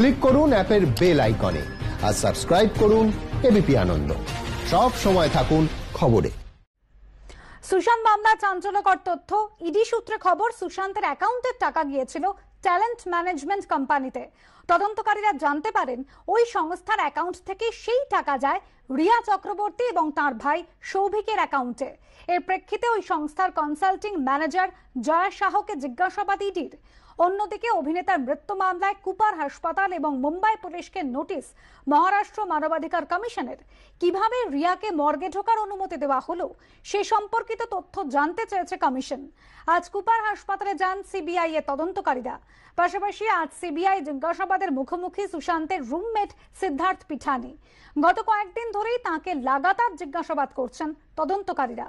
click করুন অ্যাপের bell আইকনে আর সাবস্ক্রাইব করুন এবিপি আনন্দ সব সময় থাকুন খবরে সুশান্ত মামলা চাঞ্চল্যকর তথ্য ইডি সূত্রে খবর সুশান্তের অ্যাকাউন্টের টাকা গিয়েছিল ট্যালেন্ট ম্যানেজমেন্ট কোম্পানিতে তদন্তকারীরা জানতে পারেন ওই সংস্থার অ্যাকাউন্ট থেকে সেই টাকা যায় রিয়া চক্রবর্তী এবং তার ভাই সৌভিকের অ্যাকাউন্টে এর প্রেক্ষিতে ওই সংস্থার কনসাল্টিং ম্যানেজার জয়া শাহকে জিজ্ঞাসাবাদ ইডির অন্যদিকে অভিনেতার মৃত্যু মামলায় কুপার হাসপাতাল এবং মুম্বাই পুলিশকে নোটিশ মহারাষ্ট্র মানবাধিকার কমিশনের কিভাবে রিয়াকে মর্গে ঢোকার অনুমতি দেওয়া হলো সে সম্পর্কিত তথ্য জানতে চেয়েছে কমিশন আজ কুপার হাসপাতালে যান সিবিআই এর তদন্তকারীরা পাশাপাশি আজ সিবিআই জিজ্ঞাসাবাদের মুখোমুখি সুশান্তের রুমমেট সিদ্ধার্থ পিঠানি গত কয়েকদিন ধরেই তাকে লাগাতার জিজ্ঞাসাবাদ করছেন তদন্তকারীরা